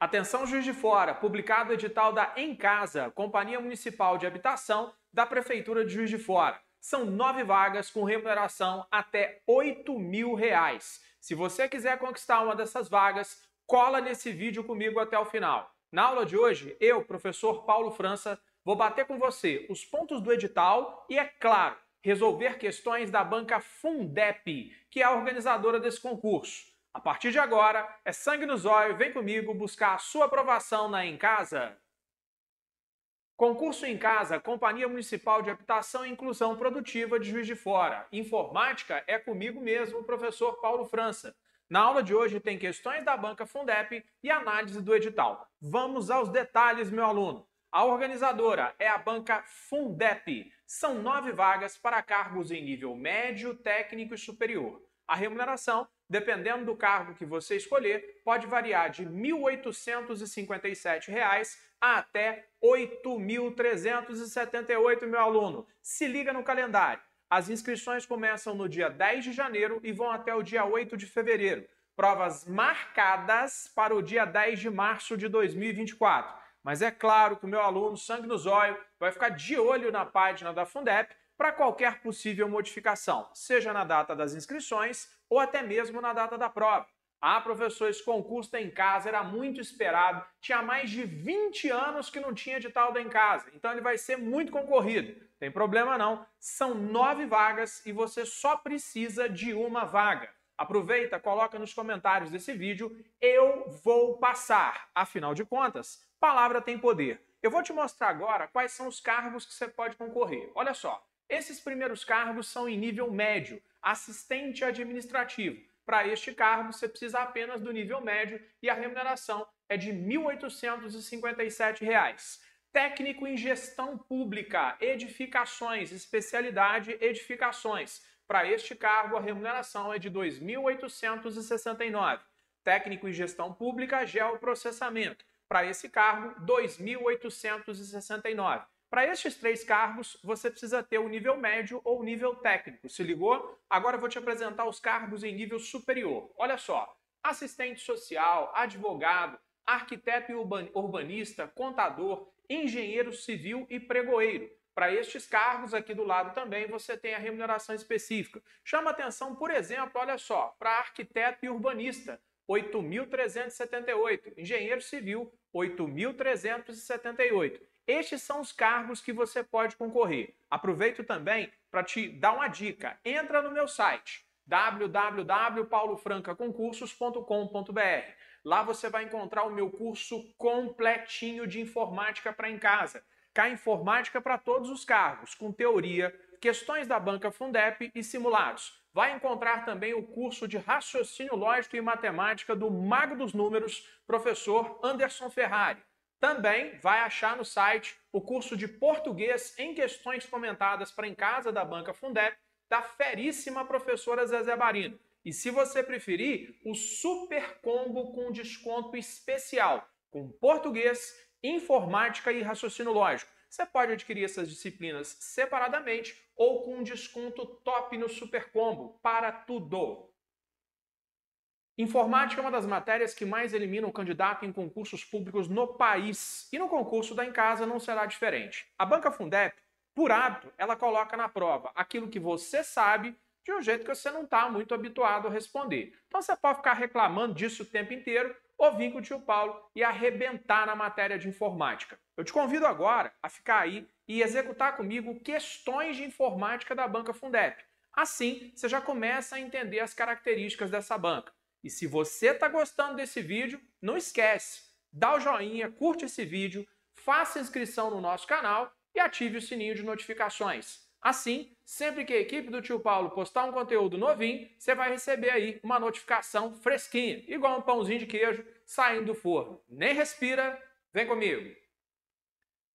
Atenção Juiz de Fora, publicado o edital da Em Casa, Companhia Municipal de Habitação da Prefeitura de Juiz de Fora. São nove vagas com remuneração até oito mil reais. Se você quiser conquistar uma dessas vagas, cola nesse vídeo comigo até o final. Na aula de hoje, eu, professor Paulo França, vou bater com você os pontos do edital e, é claro, resolver questões da banca Fundep, que é a organizadora desse concurso. A partir de agora, é sangue no zóio, vem comigo buscar a sua aprovação na Em Casa. Concurso em Casa, Companhia Municipal de Habitação e Inclusão Produtiva de Juiz de Fora. Informática é comigo mesmo, o professor Paulo França. Na aula de hoje tem questões da banca Fundep e análise do edital. Vamos aos detalhes, meu aluno. A organizadora é a banca Fundep. São nove vagas para cargos em nível médio, técnico e superior. A remuneração dependendo do cargo que você escolher, pode variar de R$ 1.857 reais a até R$ 8.378, meu aluno. Se liga no calendário. As inscrições começam no dia 10 de janeiro e vão até o dia 8 de fevereiro. Provas marcadas para o dia 10 de março de 2024. Mas é claro que o meu aluno, sangue nos olhos, vai ficar de olho na página da Fundep para qualquer possível modificação, seja na data das inscrições ou até mesmo na data da prova. Ah, professor, esse concurso da em casa era muito esperado. Tinha mais de 20 anos que não tinha edital da em casa, então ele vai ser muito concorrido. Tem problema não. São nove vagas e você só precisa de uma vaga. Aproveita, coloca nos comentários desse vídeo. Eu vou passar. Afinal de contas, palavra tem poder. Eu vou te mostrar agora quais são os cargos que você pode concorrer. Olha só. Esses primeiros cargos são em nível médio, assistente administrativo. Para este cargo, você precisa apenas do nível médio e a remuneração é de R$ 1.857. Técnico em gestão pública, edificações, especialidade edificações. Para este cargo, a remuneração é de R$ 2.869. Técnico em gestão pública, geoprocessamento. Para esse cargo, R$ 2.869. Para estes três cargos, você precisa ter o nível médio ou o nível técnico. Se ligou? Agora eu vou te apresentar os cargos em nível superior. Olha só: assistente social, advogado, arquiteto e urbanista, contador, engenheiro civil e pregoeiro. Para estes cargos aqui do lado também você tem a remuneração específica. Chama atenção, por exemplo, olha só, para arquiteto e urbanista, 8.378, engenheiro civil, 8.378 estes são os cargos que você pode concorrer. Aproveito também para te dar uma dica. Entra no meu site www.paulofrancaconcursos.com.br. Lá você vai encontrar o meu curso completinho de informática para em casa. Cá informática para todos os cargos, com teoria, questões da banca Fundep e simulados. Vai encontrar também o curso de raciocínio lógico e matemática do mago dos números, professor Anderson Ferrari. Também vai achar no site o curso de Português em Questões Comentadas para em Casa da Banca Fundeb da feríssima professora Zezé Barino. E se você preferir, o super combo com desconto especial com português, informática e raciocínio lógico. Você pode adquirir essas disciplinas separadamente ou com um desconto top no super combo para tudo. Informática é uma das matérias que mais eliminam candidato em concursos públicos no país. E no concurso da Em Casa não será diferente. A Banca Fundep, por hábito, ela coloca na prova aquilo que você sabe de um jeito que você não está muito habituado a responder. Então você pode ficar reclamando disso o tempo inteiro, ou vir com o tio Paulo e arrebentar na matéria de informática. Eu te convido agora a ficar aí e executar comigo questões de informática da Banca Fundep. Assim, você já começa a entender as características dessa banca. E se você está gostando desse vídeo, não esquece, dá o joinha, curte esse vídeo, faça inscrição no nosso canal e ative o sininho de notificações. Assim, sempre que a equipe do tio Paulo postar um conteúdo novinho, você vai receber aí uma notificação fresquinha, igual um pãozinho de queijo saindo do forno. Nem respira, vem comigo.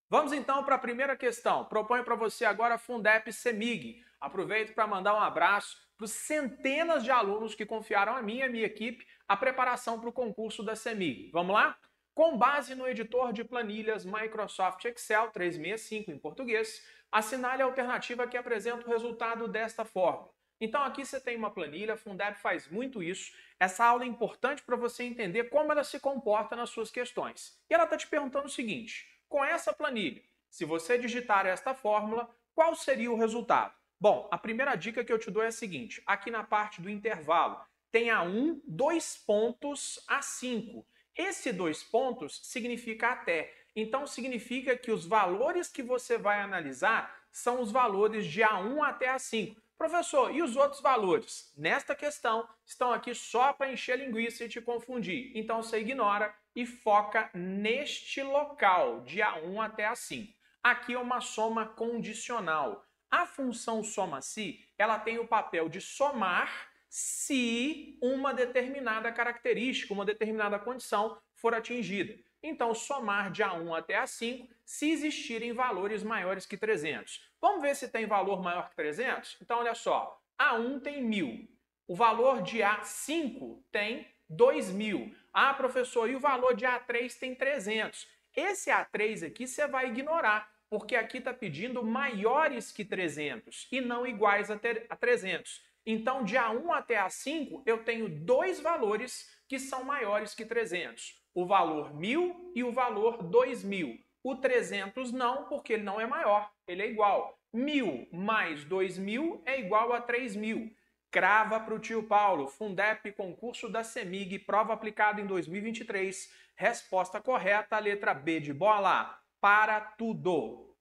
Vamos então para a primeira questão. Proponho para você agora Fundep Semig. Aproveito para mandar um abraço dos centenas de alunos que confiaram a mim e a minha equipe a preparação para o concurso da CEMIG. Vamos lá? Com base no editor de planilhas Microsoft Excel 365 em português, assinale a alternativa que apresenta o resultado desta forma. Então aqui você tem uma planilha, a Fundeb faz muito isso. Essa aula é importante para você entender como ela se comporta nas suas questões. E ela está te perguntando o seguinte, com essa planilha, se você digitar esta fórmula, qual seria o resultado? Bom, a primeira dica que eu te dou é a seguinte: aqui na parte do intervalo, tem a 1, 2 pontos a 5. Esse dois pontos significa até. Então significa que os valores que você vai analisar são os valores de A1 até A5. Professor, e os outros valores? Nesta questão, estão aqui só para encher linguiça e te confundir. Então você ignora e foca neste local, de A1 até A5. Aqui é uma soma condicional. A função soma-se, ela tem o papel de somar se uma determinada característica, uma determinada condição for atingida. Então, somar de A1 até A5 se existirem valores maiores que 300. Vamos ver se tem valor maior que 300? Então, olha só, A1 tem 1.000, o valor de A5 tem 2.000. Ah, professor, e o valor de A3 tem 300. Esse A3 aqui você vai ignorar, porque aqui está pedindo maiores que 300 e não iguais a, 300. Então, de A1 até A5, eu tenho dois valores que são maiores que 300. O valor 1.000 e o valor 2.000. O 300 não, porque ele não é maior, ele é igual. 1.000 mais 2.000 é igual a 3.000. Crava para o tio Paulo, Fundep, concurso da CEMIG, prova aplicada em 2023. Resposta correta, letra B de bola para tudo.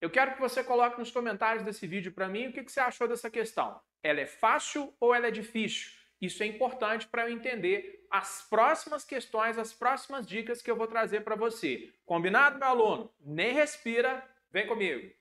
Eu quero que você coloque nos comentários desse vídeo para mim o que, que você achou dessa questão. Ela é fácil ou ela é difícil? Isso é importante para eu entender as próximas questões, as próximas dicas que eu vou trazer para você. Combinado, meu aluno? Nem respira, vem comigo.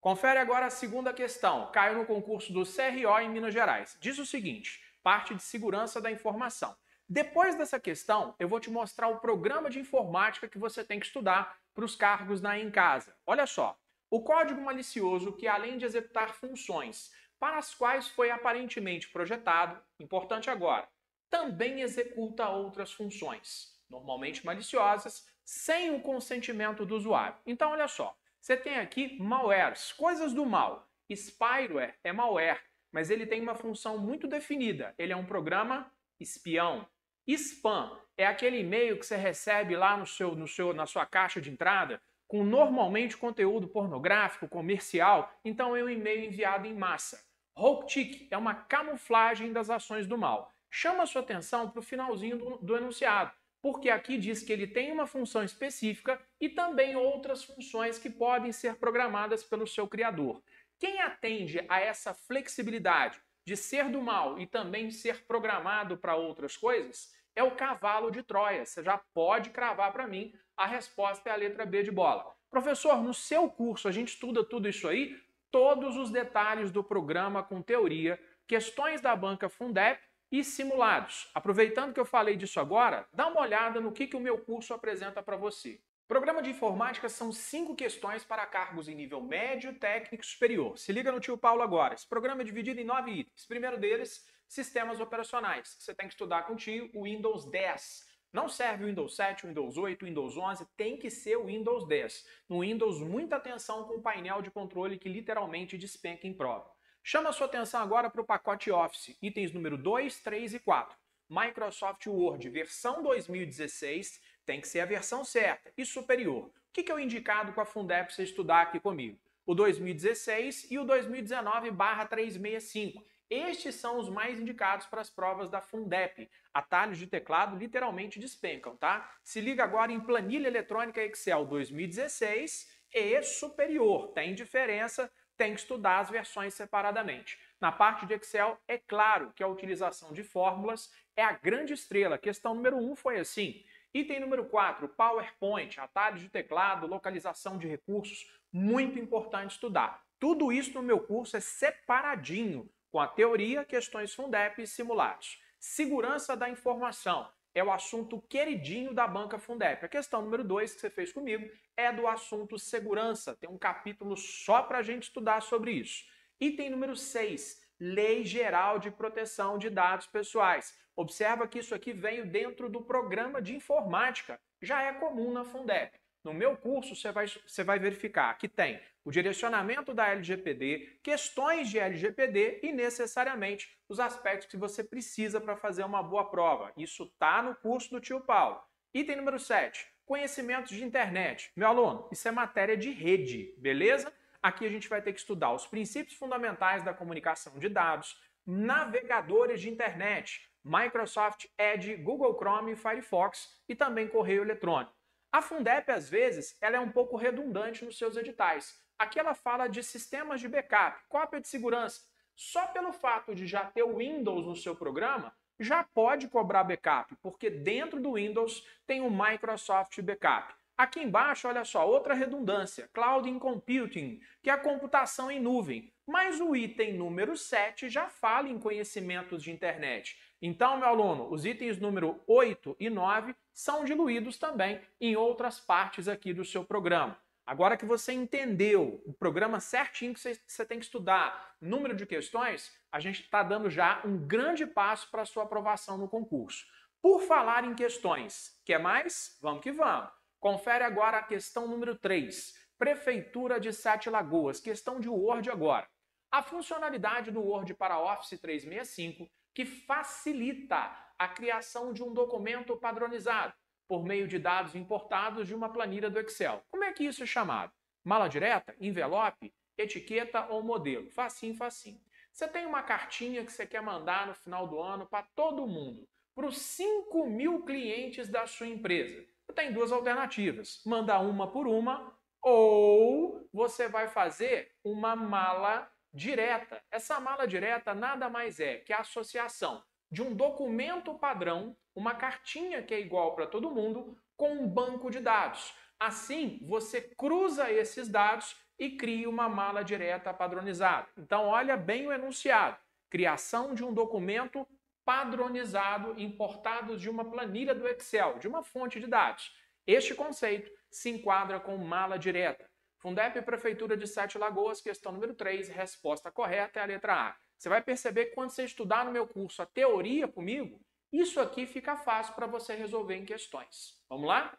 Confere agora a segunda questão. Caiu no concurso do CRO em Minas Gerais. Diz o seguinte: parte de segurança da informação. Depois dessa questão, eu vou te mostrar o programa de informática que você tem que estudar para os cargos na em casa. Olha só, o código malicioso que além de executar funções para as quais foi aparentemente projetado, importante agora, também executa outras funções, normalmente maliciosas, sem o consentimento do usuário. Então olha só, você tem aqui malwares, coisas do mal. Spyware é malware, mas ele tem uma função muito definida. Ele é um programa espião. Spam é aquele e-mail que você recebe lá no seu, no seu, na sua caixa de entrada com normalmente conteúdo pornográfico, comercial, então é um e-mail enviado em massa. Hope é uma camuflagem das ações do mal. Chama sua atenção para o finalzinho do, do enunciado, porque aqui diz que ele tem uma função específica e também outras funções que podem ser programadas pelo seu criador. Quem atende a essa flexibilidade de ser do mal e também ser programado para outras coisas é o cavalo de Troia. Você já pode cravar para mim, a resposta é a letra B de bola. Professor, no seu curso a gente estuda tudo isso aí, todos os detalhes do programa com teoria, questões da banca Fundep e simulados. Aproveitando que eu falei disso agora, dá uma olhada no que, que o meu curso apresenta para você. Programa de informática são cinco questões para cargos em nível médio, técnico e superior. Se liga no tio Paulo agora. Esse programa é dividido em nove itens. Primeiro deles, sistemas operacionais. Você tem que estudar contigo o Windows 10. Não serve o Windows 7, o Windows 8, o Windows 11, tem que ser o Windows 10. No Windows, muita atenção com o painel de controle que literalmente despenca em prova. Chama sua atenção agora para o pacote Office, itens número 2, 3 e 4. Microsoft Word versão 2016 tem que ser a versão certa e superior. O que é o indicado com a Fundep você estudar aqui comigo? O 2016 e o 2019 barra 365 estes são os mais indicados para as provas da Fundep. Atalhos de teclado literalmente despencam, tá? Se liga agora em Planilha Eletrônica Excel 2016 e superior. Tem diferença, tem que estudar as versões separadamente. Na parte de Excel, é claro que a utilização de fórmulas é a grande estrela. Questão número 1 um foi assim. Item número 4, PowerPoint, atalhos de teclado, localização de recursos, muito importante estudar. Tudo isso no meu curso é separadinho com a teoria, questões Fundep e simulados. Segurança da informação é o assunto queridinho da banca Fundep. A questão número 2 que você fez comigo é do assunto segurança. Tem um capítulo só para a gente estudar sobre isso. Item número 6, Lei Geral de Proteção de Dados Pessoais. Observa que isso aqui veio dentro do programa de informática. Já é comum na Fundep. No meu curso, você vai, você vai verificar que tem o direcionamento da LGPD, questões de LGPD e necessariamente os aspectos que você precisa para fazer uma boa prova. Isso está no curso do tio Paulo. Item número 7, conhecimentos de internet. Meu aluno, isso é matéria de rede, beleza? Aqui a gente vai ter que estudar os princípios fundamentais da comunicação de dados, navegadores de internet, Microsoft Edge, Google Chrome, Firefox e também correio eletrônico. A Fundep, às vezes, ela é um pouco redundante nos seus editais. Aqui ela fala de sistemas de backup, cópia de segurança. Só pelo fato de já ter o Windows no seu programa, já pode cobrar backup, porque dentro do Windows tem o Microsoft Backup. Aqui embaixo, olha só, outra redundância, Cloud Computing, que é a computação em nuvem. Mas o item número 7 já fala em conhecimentos de internet. Então, meu aluno, os itens número 8 e 9 são diluídos também em outras partes aqui do seu programa. Agora que você entendeu o programa certinho que você tem que estudar, número de questões, a gente está dando já um grande passo para a sua aprovação no concurso. Por falar em questões, quer mais? Vamos que vamos! Confere agora a questão número 3. Prefeitura de Sete Lagoas, questão de Word agora. A funcionalidade do Word para Office 365 que facilita a criação de um documento padronizado por meio de dados importados de uma planilha do Excel. Como é que isso é chamado? Mala direta, envelope, etiqueta ou modelo? Facinho, facinho. Você tem uma cartinha que você quer mandar no final do ano para todo mundo, para os 5 mil clientes da sua empresa tem duas alternativas: mandar uma por uma ou você vai fazer uma mala direta. Essa mala direta nada mais é que a associação de um documento padrão, uma cartinha que é igual para todo mundo, com um banco de dados. Assim, você cruza esses dados e cria uma mala direta padronizada. Então, olha bem o enunciado: criação de um documento padronizado importado de uma planilha do Excel, de uma fonte de dados. Este conceito se enquadra com mala direta. Fundep Prefeitura de Sete Lagoas, questão número 3, resposta correta é a letra A. Você vai perceber que quando você estudar no meu curso a teoria comigo, isso aqui fica fácil para você resolver em questões. Vamos lá?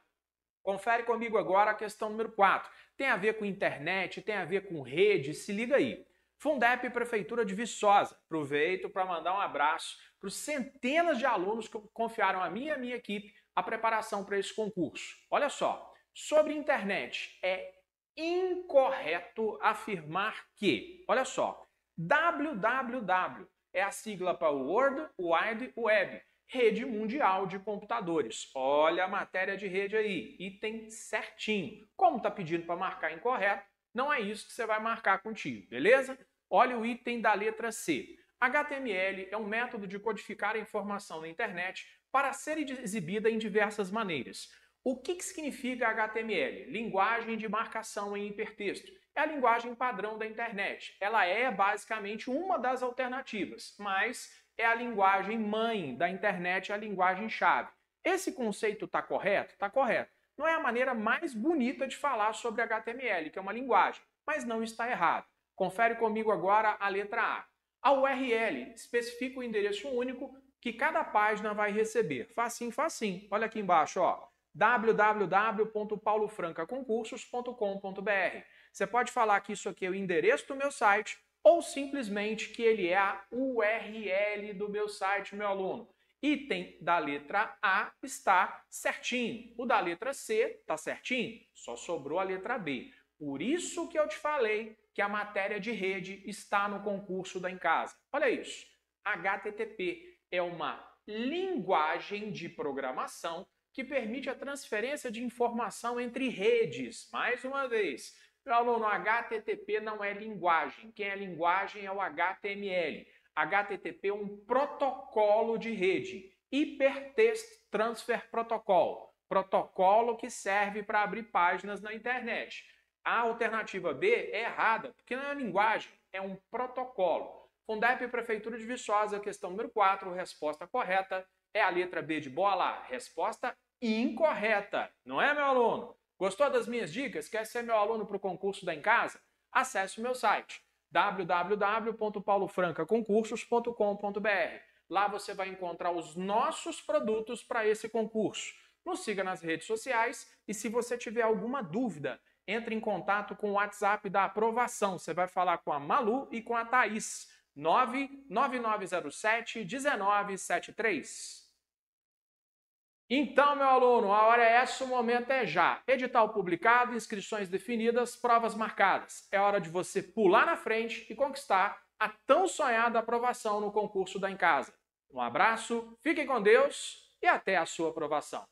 Confere comigo agora a questão número 4. Tem a ver com internet, tem a ver com rede, se liga aí. Fundep Prefeitura de Viçosa. Aproveito para mandar um abraço para os centenas de alunos que confiaram a mim e a minha equipe a preparação para esse concurso. Olha só, sobre internet, é incorreto afirmar que, olha só, www é a sigla para World Wide Web, rede mundial de computadores. Olha a matéria de rede aí, item certinho. Como está pedindo para marcar incorreto, não é isso que você vai marcar contigo, beleza? Olha o item da letra C. HTML é um método de codificar a informação na internet para ser exibida em diversas maneiras. O que, que significa HTML? Linguagem de marcação em hipertexto. É a linguagem padrão da internet. Ela é basicamente uma das alternativas, mas é a linguagem mãe da internet, é a linguagem chave. Esse conceito está correto? Está correto. Não é a maneira mais bonita de falar sobre HTML, que é uma linguagem, mas não está errado. Confere comigo agora a letra A. A URL especifica o endereço único que cada página vai receber. Facinho, facinho. Olha aqui embaixo, ó www.paulofrancaconcursos.com.br. Você pode falar que isso aqui é o endereço do meu site ou simplesmente que ele é a URL do meu site, meu aluno. Item da letra A está certinho, o da letra C está certinho, só sobrou a letra B. Por isso que eu te falei que a matéria de rede está no concurso da Em Casa. Olha isso. HTTP é uma linguagem de programação que permite a transferência de informação entre redes. Mais uma vez, meu aluno, HTTP não é linguagem. Quem é linguagem é o HTML. HTTP é um protocolo de rede. Hypertext Transfer Protocol. Protocolo que serve para abrir páginas na internet. A alternativa B é errada, porque não é linguagem, é um protocolo. Fundep Prefeitura de Viçosa, questão número 4, resposta correta é a letra B de bola. Resposta incorreta, não é, meu aluno? Gostou das minhas dicas? Quer ser meu aluno para o concurso da Em Casa? Acesse o meu site www.paulofrancaconcursos.com.br. Lá você vai encontrar os nossos produtos para esse concurso. Nos siga nas redes sociais e se você tiver alguma dúvida, entre em contato com o WhatsApp da aprovação. Você vai falar com a Malu e com a Thaís. 99907 1973. Então, meu aluno, a hora é essa, o momento é já. Edital publicado, inscrições definidas, provas marcadas. É hora de você pular na frente e conquistar a tão sonhada aprovação no concurso da Em Casa. Um abraço, fiquem com Deus e até a sua aprovação.